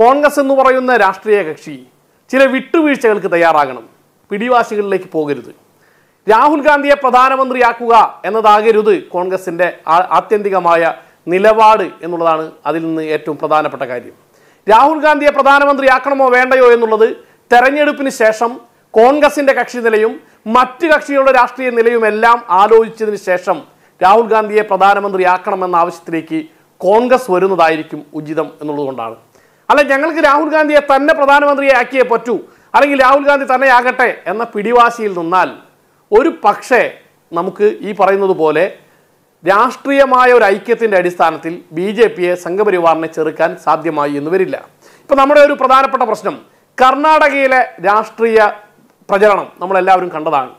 കോൺഗ്രസ് എന്ന് പറയുന്ന രാഷ്ട്രീയ കക്ഷി ചില വിട്ടുവീഴ്ചകൾക്ക് തയ്യാറാകണം പിടിവാശികളിലേക്ക് പോകരുത് രാഹുൽ ഗാന്ധിയെ പ്രധാനമന്ത്രിയാക്കുക എന്നതാകരുത് കോൺഗ്രസിൻ്റെ ആത്യന്തികമായ നിലപാട് എന്നുള്ളതാണ് അതിൽ നിന്ന് ഏറ്റവും പ്രധാനപ്പെട്ട കാര്യം രാഹുൽ ഗാന്ധിയെ പ്രധാനമന്ത്രിയാക്കണമോ വേണ്ടയോ എന്നുള്ളത് തെരഞ്ഞെടുപ്പിന് ശേഷം കോൺഗ്രസിൻ്റെ കക്ഷി നിലയും മറ്റ് കക്ഷികളുടെ രാഷ്ട്രീയ നിലയും എല്ലാം ആലോചിച്ചതിന് ശേഷം രാഹുൽ ഗാന്ധിയെ പ്രധാനമന്ത്രിയാക്കണമെന്ന ആവശ്യത്തിലേക്ക് കോൺഗ്രസ് വരുന്നതായിരിക്കും ഉചിതം എന്നുള്ളതുകൊണ്ടാണ് അല്ല ഞങ്ങൾക്ക് രാഹുൽ ഗാന്ധിയെ തന്നെ പ്രധാനമന്ത്രിയെ ആക്കിയേ പറ്റൂ അല്ലെങ്കിൽ രാഹുൽ ഗാന്ധി തന്നെ ആകട്ടെ എന്ന പിടിവാശിയിൽ നിന്നാൽ ഒരു പക്ഷേ നമുക്ക് ഈ പറയുന്നത് പോലെ രാഷ്ട്രീയമായ ഒരു ഐക്യത്തിൻ്റെ അടിസ്ഥാനത്തിൽ ബി ജെ പിയെ സംഘപരിവാറിനെ ചെറുക്കാൻ സാധ്യമായി എന്ന് വരില്ല ഇപ്പം നമ്മുടെ ഒരു പ്രധാനപ്പെട്ട പ്രശ്നം കർണാടകയിലെ രാഷ്ട്രീയ പ്രചരണം നമ്മളെല്ലാവരും കണ്ടതാണ്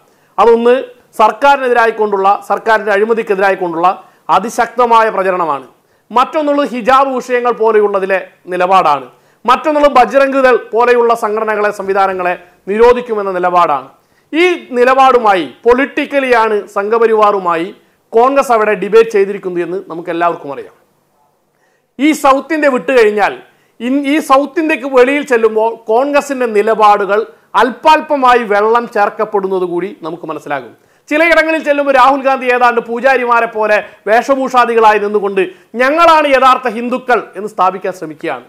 അതൊന്ന് സർക്കാരിനെതിരായിക്കൊണ്ടുള്ള സർക്കാരിൻ്റെ അഴിമതിക്കെതിരായിക്കൊണ്ടുള്ള അതിശക്തമായ പ്രചരണമാണ് മറ്റൊന്നുള്ളത് ഹിജാബ് വിഷയങ്ങൾ പോലെയുള്ളതിലെ നിലപാടാണ് മറ്റൊന്നുള്ള ബജ്രംഗുകൾ പോലെയുള്ള സംഘടനകളെ സംവിധാനങ്ങളെ നിരോധിക്കുമെന്ന നിലപാടാണ് ഈ നിലപാടുമായി പൊളിറ്റിക്കലിയാണ് സംഘപരിവാറുമായി കോൺഗ്രസ് അവിടെ ഡിബേറ്റ് ചെയ്തിരിക്കുന്നു എന്ന് നമുക്ക് എല്ലാവർക്കും അറിയാം ഈ സൗത്ത് ഇന്ത്യ വിട്ടുകഴിഞ്ഞാൽ ഈ സൗത്ത് ഇന്ത്യക്ക് വെളിയിൽ ചെല്ലുമ്പോൾ കോൺഗ്രസിൻ്റെ നിലപാടുകൾ അല്പാൽപമായി വെള്ളം ചേർക്കപ്പെടുന്നത് കൂടി നമുക്ക് മനസ്സിലാകും ചിലയിടങ്ങളിൽ ചെല്ലുമ്പോൾ രാഹുൽ ഗാന്ധി ഏതാണ്ട് പൂജാരിമാരെ പോലെ വേഷഭൂഷാദികളായി നിന്നുകൊണ്ട് ഞങ്ങളാണ് യഥാർത്ഥ ഹിന്ദുക്കൾ എന്ന് സ്ഥാപിക്കാൻ ശ്രമിക്കുകയാണ്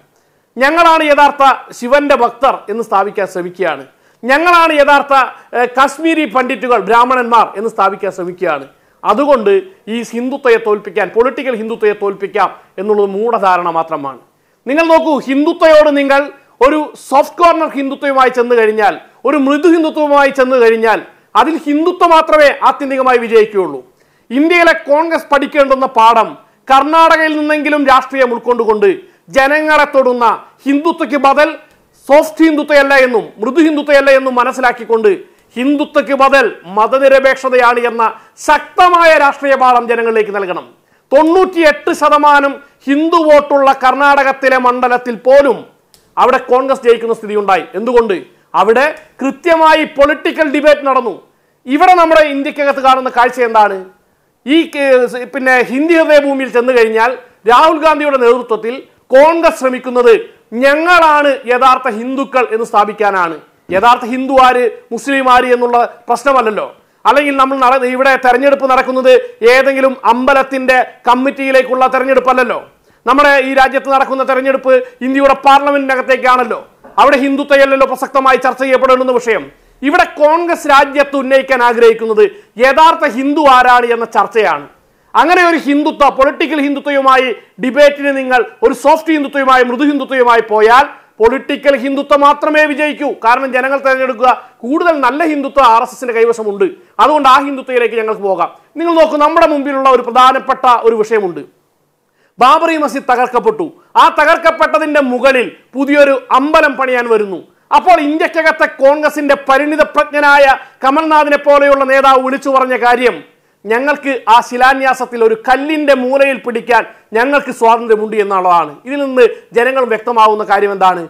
ഞങ്ങളാണ് യഥാർത്ഥ ശിവന്റെ ഭക്തർ എന്ന് സ്ഥാപിക്കാൻ ശ്രമിക്കുകയാണ് ഞങ്ങളാണ് യഥാർത്ഥ കാശ്മീരി പണ്ഡിറ്റുകൾ ബ്രാഹ്മണന്മാർ എന്ന് സ്ഥാപിക്കാൻ ശ്രമിക്കുകയാണ് അതുകൊണ്ട് ഈ ഹിന്ദുത്വയെ തോൽപ്പിക്കാൻ പൊളിറ്റിക്കൽ ഹിന്ദുത്വയെ തോൽപ്പിക്കാം എന്നുള്ളത് മൂഢധാരണ മാത്രമാണ് നിങ്ങൾ നോക്കൂ ഹിന്ദുത്വയോട് നിങ്ങൾ ഒരു സോഫ്റ്റ് കോർണർ ഹിന്ദുത്വവുമായി ചെന്ന് കഴിഞ്ഞാൽ ഒരു മൃദു ഹിന്ദുത്വവുമായി ചെന്ന് കഴിഞ്ഞാൽ അതിൽ ഹിന്ദുത്വം മാത്രമേ ആത്യന്തികമായി വിജയിക്കുകയുള്ളൂ ഇന്ത്യയിലെ കോൺഗ്രസ് പഠിക്കേണ്ടുന്ന പാഠം കർണാടകയിൽ നിന്നെങ്കിലും രാഷ്ട്രീയം ഉൾക്കൊണ്ടുകൊണ്ട് ജനങ്ങളെ തൊടുന്ന ഹിന്ദുത്വയ്ക്ക് ബദൽ സോഫ്റ്റ് ഹിന്ദുത്വയല്ല എന്നും മൃദു ഹിന്ദുത്വയല്ല എന്നും മനസ്സിലാക്കിക്കൊണ്ട് ഹിന്ദുത്വയ്ക്ക് ബദൽ മതനിരപേക്ഷതയാണ് എന്ന ശക്തമായ രാഷ്ട്രീയ പാഠം ജനങ്ങളിലേക്ക് നൽകണം തൊണ്ണൂറ്റിയെട്ട് ശതമാനം ഹിന്ദു വോട്ടുള്ള കർണാടകത്തിലെ മണ്ഡലത്തിൽ പോലും അവിടെ കോൺഗ്രസ് ജയിക്കുന്ന സ്ഥിതിയുണ്ടായി എന്തുകൊണ്ട് അവിടെ കൃത്യമായി പൊളിറ്റിക്കൽ ഡിബേറ്റ് നടന്നു ഇവിടെ നമ്മുടെ ഇന്ത്യക്കകത്ത് കാണുന്ന കാഴ്ച എന്താണ് ഈ പിന്നെ ഹിന്ദി ഹൃദയഭൂമിയിൽ ചെന്ന് കഴിഞ്ഞാൽ രാഹുൽ ഗാന്ധിയുടെ നേതൃത്വത്തിൽ കോൺഗ്രസ് ശ്രമിക്കുന്നത് ഞങ്ങളാണ് യഥാർത്ഥ ഹിന്ദുക്കൾ എന്ന് സ്ഥാപിക്കാനാണ് യഥാർത്ഥ ഹിന്ദു ആര് മുസ്ലിം ആര് എന്നുള്ള പ്രശ്നമല്ലല്ലോ അല്ലെങ്കിൽ നമ്മൾ ഇവിടെ തെരഞ്ഞെടുപ്പ് നടക്കുന്നത് ഏതെങ്കിലും അമ്പലത്തിന്റെ കമ്മിറ്റിയിലേക്കുള്ള തെരഞ്ഞെടുപ്പല്ലല്ലോ നമ്മുടെ ഈ രാജ്യത്ത് നടക്കുന്ന തെരഞ്ഞെടുപ്പ് ഇന്ത്യയുടെ പാർലമെന്റിനകത്തേക്കാണല്ലോ അവിടെ ഹിന്ദുത്വയല്ലല്ലോ പ്രസക്തമായി ചർച്ച ചെയ്യപ്പെടേണ്ടുന്ന വിഷയം ഇവിടെ കോൺഗ്രസ് രാജ്യത്ത് ഉന്നയിക്കാൻ ആഗ്രഹിക്കുന്നത് യഥാർത്ഥ ഹിന്ദു ആരാണ് എന്ന ചർച്ചയാണ് അങ്ങനെ ഒരു ഹിന്ദുത്വ പൊളിറ്റിക്കൽ ഹിന്ദുത്വയുമായി ഡിബേറ്റിന് നിങ്ങൾ ഒരു സോഫ്റ്റ് ഹിന്ദുത്വയുമായി മൃദു ഹിന്ദുത്വയുമായി പോയാൽ പൊളിറ്റിക്കൽ ഹിന്ദുത്വം മാത്രമേ വിജയിക്കൂ കാരണം ജനങ്ങൾ തിരഞ്ഞെടുക്കുക കൂടുതൽ നല്ല ഹിന്ദുത്വ ആർ എസ് എസിന്റെ കൈവശമുണ്ട് അതുകൊണ്ട് ആ ഹിന്ദുത്വയിലേക്ക് ഞങ്ങൾക്ക് പോകാം നിങ്ങൾ നോക്കൂ നമ്മുടെ മുമ്പിലുള്ള ഒരു പ്രധാനപ്പെട്ട ഒരു വിഷയമുണ്ട് ബാബറി മസ്ജിദ് തകർക്കപ്പെട്ടു ആ തകർക്കപ്പെട്ടതിന്റെ മുകളിൽ പുതിയൊരു അമ്പലം പണിയാൻ വരുന്നു അപ്പോൾ ഇന്ത്യക്കകത്തെ കോൺഗ്രസിന്റെ പരിണിത പ്രജ്ഞനായ കമൽനാഥിനെ പോലെയുള്ള നേതാവ് വിളിച്ചു പറഞ്ഞ കാര്യം ഞങ്ങൾക്ക് ആ ശിലാന്യാസത്തിൽ ഒരു കല്ലിന്റെ മൂലയിൽ പിടിക്കാൻ ഞങ്ങൾക്ക് സ്വാതന്ത്ര്യമുണ്ട് എന്നുള്ളതാണ് ഇതിൽ നിന്ന് ജനങ്ങൾ വ്യക്തമാവുന്ന കാര്യം എന്താണ്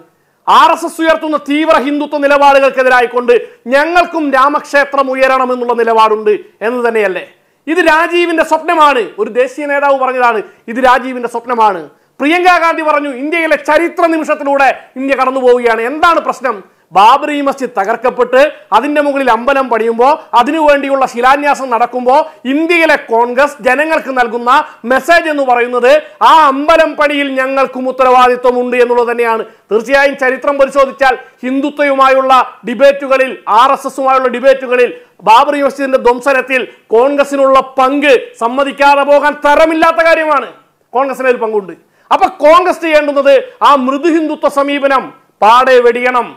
ആർ എസ് എസ് ഉയർത്തുന്ന തീവ്ര ഹിന്ദുത്വ നിലപാടുകൾക്കെതിരായിക്കൊണ്ട് ഞങ്ങൾക്കും രാമക്ഷേത്രം ഉയരണം എന്നുള്ള നിലപാടുണ്ട് എന്ന് തന്നെയല്ലേ ഇത് രാജീവിന്റെ സ്വപ്നമാണ് ഒരു ദേശീയ നേതാവ് പറഞ്ഞതാണ് ഇത് രാജീവിന്റെ സ്വപ്നമാണ് പ്രിയങ്ക ഗാന്ധി പറഞ്ഞു ഇന്ത്യയിലെ ചരിത്ര നിമിഷത്തിലൂടെ ഇന്ത്യ കടന്നു പോവുകയാണ് എന്താണ് പ്രശ്നം ബാബറി മസ്ജിദ് തകർക്കപ്പെട്ട് അതിൻ്റെ മുകളിൽ അമ്പലം പണിയുമ്പോൾ അതിനുവേണ്ടിയുള്ള ശിലാന്യാസം നടക്കുമ്പോൾ ഇന്ത്യയിലെ കോൺഗ്രസ് ജനങ്ങൾക്ക് നൽകുന്ന മെസ്സേജ് എന്ന് പറയുന്നത് ആ അമ്പലം പണിയിൽ ഞങ്ങൾക്കും ഉത്തരവാദിത്വമുണ്ട് എന്നുള്ളത് തന്നെയാണ് തീർച്ചയായും ചരിത്രം പരിശോധിച്ചാൽ ഹിന്ദുത്വയുമായുള്ള ഡിബേറ്റുകളിൽ ആർ എസ് എസുമായുള്ള ഡിബേറ്റുകളിൽ ബാബറി മസ്ജിദിന്റെ ധ്വംസനത്തിൽ കോൺഗ്രസിനുള്ള പങ്ക് സമ്മതിക്കാതെ പോകാൻ തരമില്ലാത്ത കാര്യമാണ് കോൺഗ്രസിന് ഒരു പങ്കുണ്ട് അപ്പൊ കോൺഗ്രസ് ചെയ്യേണ്ടുന്നത് ആ മൃദു ഹിന്ദുത്വ സമീപനം പാടെ വെടിയണം